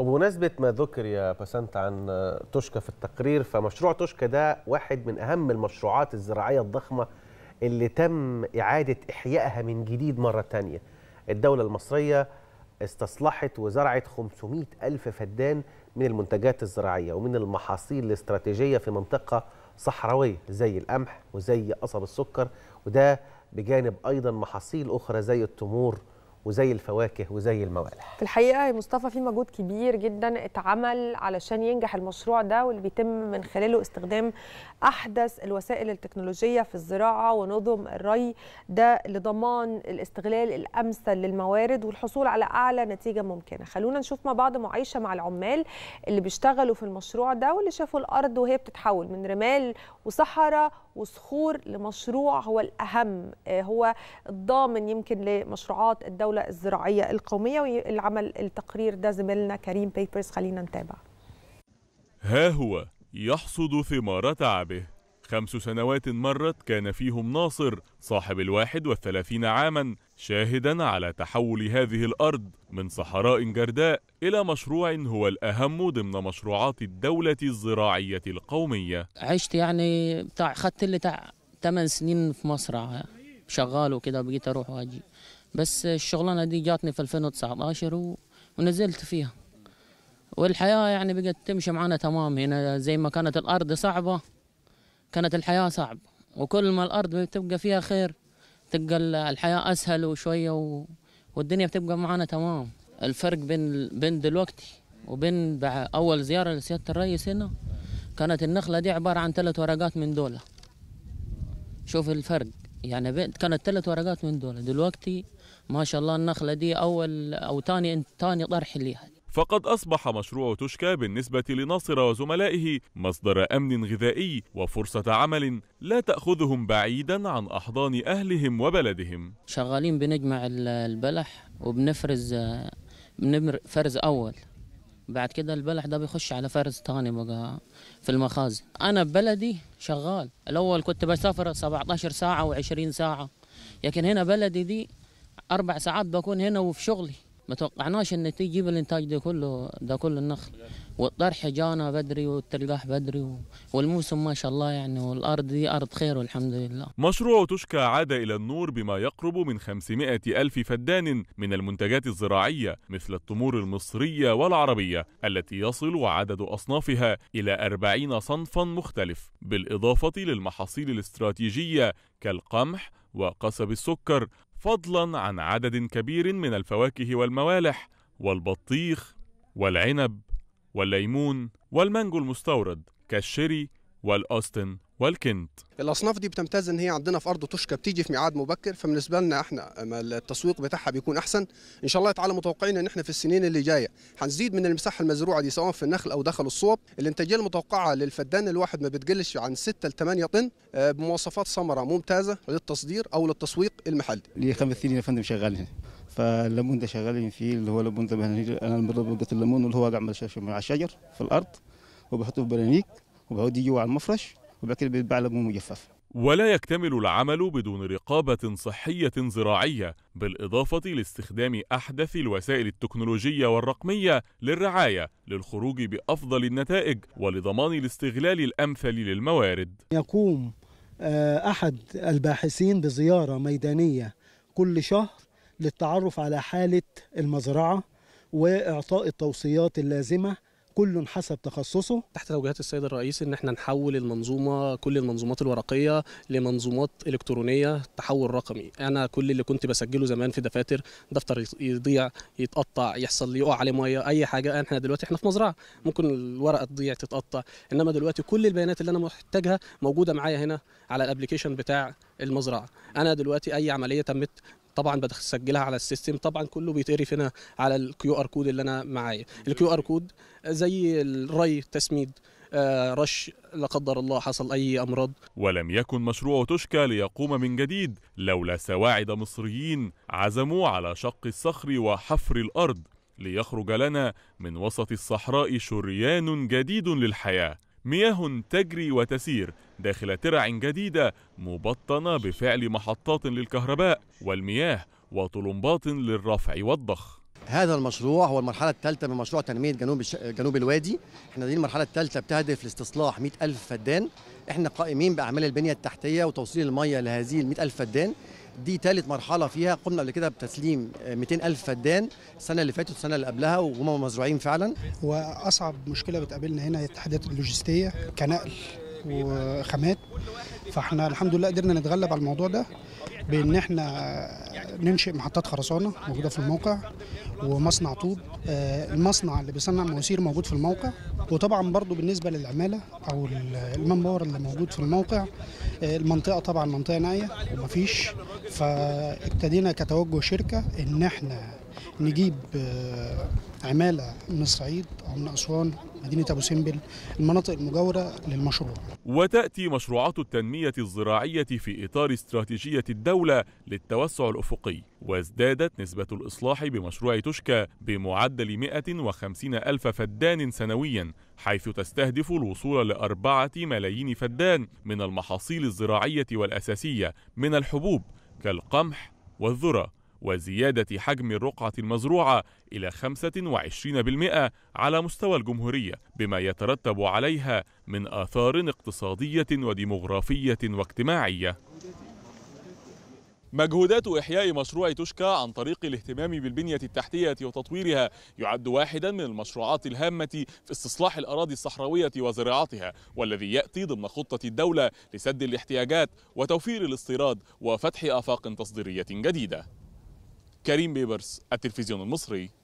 وبمناسبة ما ذكر يا بسنت عن توشكا في التقرير فمشروع توشكا ده واحد من أهم المشروعات الزراعية الضخمة اللي تم إعادة إحيائها من جديد مرة تانية الدولة المصرية استصلحت وزرعت 500 ألف فدان من المنتجات الزراعية ومن المحاصيل الاستراتيجية في منطقة صحراوية زي القمح وزي قصب السكر وده بجانب أيضا محاصيل أخرى زي التمور وزي الفواكه وزي الموالح في الحقيقه يا مصطفى في مجهود كبير جدا اتعمل علشان ينجح المشروع ده واللي بيتم من خلاله استخدام احدث الوسائل التكنولوجيه في الزراعه ونظم الري ده لضمان الاستغلال الامثل للموارد والحصول على اعلى نتيجه ممكنه خلونا نشوف مع بعض معايشه مع العمال اللي بيشتغلوا في المشروع ده واللي شافوا الارض وهي بتتحول من رمال وصحراء وصخور لمشروع هو الاهم آه، هو الضامن يمكن لمشروعات الدوله الدولة الزراعية القومية واللي عمل التقرير ده زميلنا كريم بيبرز خلينا نتابع ها هو يحصد ثمار تعبه خمس سنوات مرت كان فيهم ناصر صاحب الواحد والثلاثين عاما شاهدا على تحول هذه الأرض من صحراء جرداء إلى مشروع هو الأهم ضمن مشروعات الدولة الزراعية القومية عشت يعني بتاع خدت اللي تاع 8 سنين في مصر شغال وكده بقيت أروح وأجي بس الشغلانه دي جاتني في 2019 و... ونزلت فيها والحياه يعني بقت تمشي معانا تمام هنا زي ما كانت الارض صعبه كانت الحياه صعبه وكل ما الارض بتبقى فيها خير تبقى الحياه اسهل وشويه و... والدنيا بتبقى معانا تمام الفرق بين بين دلوقتي وبين اول زياره لسياده الرئيس هنا كانت النخله دي عباره عن ثلاث ورقات من دولة شوف الفرق يعني كانت ثلاث ورقات من دول دلوقتي ما شاء الله النخله دي اول او ثاني ثاني طرح ليها فقد أصبح مشروع تشكى بالنسبة لناصر وزملائه مصدر أمن غذائي وفرصة عمل لا تأخذهم بعيدا عن أحضان أهلهم وبلدهم شغالين بنجمع البلح وبنفرز آه، بنفرز أول بعد كده البلح ده بيخش على فرز تاني بقى في المخازن انا ببلدي شغال الاول كنت بسافر 17 ساعه و20 ساعه لكن هنا بلدي دي اربع ساعات بكون هنا وفي شغلي ما توقعناش ان تجيب الانتاج ده كله ده كله النخل والطرح جانا بدري والتلقاح بدري والموسم ما شاء الله يعني والارض دي ارض خير والحمد لله. مشروع تشكى عاد الى النور بما يقرب من 500 الف فدان من المنتجات الزراعيه مثل التمور المصريه والعربيه التي يصل عدد اصنافها الى 40 صنفا مختلف بالاضافه للمحاصيل الاستراتيجيه كالقمح وقصب السكر فضلا عن عدد كبير من الفواكه والموالح والبطيخ والعنب والليمون والمانجو المستورد كالشيري والأوستن والكنت الاصناف دي بتمتاز ان هي عندنا في ارض طشكه بتيجي في ميعاد مبكر فبالنسبه لنا احنا التسويق بتاعها بيكون احسن ان شاء الله تعالى متوقعين ان احنا في السنين اللي جايه هنزيد من المساحه المزروعه دي سواء في النخل او دخل الصوب الانتاجيه المتوقعه للفدان الواحد ما بتقلش عن 6 ل 8 طن آه، بمواصفات ثمره ممتازه للتصدير او للتسويق المحلي لي خمس سنين يا فندم شغالين فالليمون ده شغالين فيه اللي هو ده انا مضبط الليمون اللي هو بعمل على الشجر في الارض وبحطه في برانيك وبعود يجوا على المفرش وبعد كده بيتباع لجوم مجفف ولا يكتمل العمل بدون رقابة صحية زراعية بالإضافة لاستخدام أحدث الوسائل التكنولوجية والرقمية للرعاية للخروج بأفضل النتائج ولضمان الاستغلال الأمثل للموارد يقوم آه، أحد الباحثين بزيارة ميدانية كل شهر للتعرف على حالة المزرعة وإعطاء التوصيات اللازمة كل حسب تخصصه تحت توجيهات السيد الرئيس ان احنا نحول المنظومه كل المنظومات الورقيه لمنظومات الكترونيه تحول رقمي انا كل اللي كنت بسجله زمان في دفاتر دفتر يضيع يتقطع يحصل يقع عليه ميه اي حاجه احنا دلوقتي احنا في مزرعه ممكن الورقه تضيع تتقطع انما دلوقتي كل البيانات اللي انا محتاجها موجوده معايا هنا على الابلكيشن بتاع المزرعه انا دلوقتي اي عمليه تمت طبعا بسجلها على السيستم طبعا كله بيتقرف هنا على الكيو ار كود اللي انا معايا الكيو ار كود زي الري تسميد آه، رش لا قدر الله حصل اي امراض ولم يكن مشروع توشكا ليقوم من جديد لولا سواعد مصريين عزموا على شق الصخر وحفر الارض ليخرج لنا من وسط الصحراء شريان جديد للحياه مياه تجري وتسير داخل ترع جديدة مبطنة بفعل محطات للكهرباء والمياه وطلمبات للرفع والضخ هذا المشروع هو المرحلة الثالثة من مشروع تنمية جنوب الش... جنوب الوادي، احنا دي المرحلة الثالثة بتهدف لاستصلاح 100,000 فدان، احنا قائمين بأعمال البنية التحتية وتوصيل المية لهذه ال 100,000 فدان، دي ثالث مرحله فيها قمنا قبل كده بتسليم 200,000 فدان السنه اللي فاتت والسنه اللي قبلها وهم مزروعين فعلا واصعب مشكله بتقابلنا هنا هي التحديات اللوجستيه كنقل وخامات فاحنا الحمد لله قدرنا نتغلب على الموضوع ده بان احنا ننشئ محطات خرسانه موجوده في الموقع ومصنع طوب آه، المصنع اللي بيصنع مواسير موجود في الموقع وطبعا برضو بالنسبه للعماله او المان باور اللي موجود في الموقع آه، المنطقه طبعا منطقه نائيه ومفيش فابتدينا كتوجه شركه ان احنا نجيب آه، عماله من الصعيد او من اسوان مدينه ابو سمبل المناطق المجاوره للمشروع. وتاتي مشروعات التنميه الزراعيه في اطار استراتيجيه الدوله للتوسع الافقي، وازدادت نسبه الاصلاح بمشروع تشكى بمعدل 150 الف فدان سنويا، حيث تستهدف الوصول لأربعة ملايين فدان من المحاصيل الزراعيه والاساسيه من الحبوب كالقمح والذرة وزيادة حجم الرقعة المزروعة إلى 25% على مستوى الجمهورية بما يترتب عليها من آثار اقتصادية وديمغرافية واجتماعية مجهودات إحياء مشروع توشكا عن طريق الاهتمام بالبنية التحتية وتطويرها يعد واحدا من المشروعات الهامة في استصلاح الأراضي الصحراوية وزراعتها والذي يأتي ضمن خطة الدولة لسد الاحتياجات وتوفير الاستيراد وفتح آفاق تصديرية جديدة كريم بيبرس التلفزيون المصري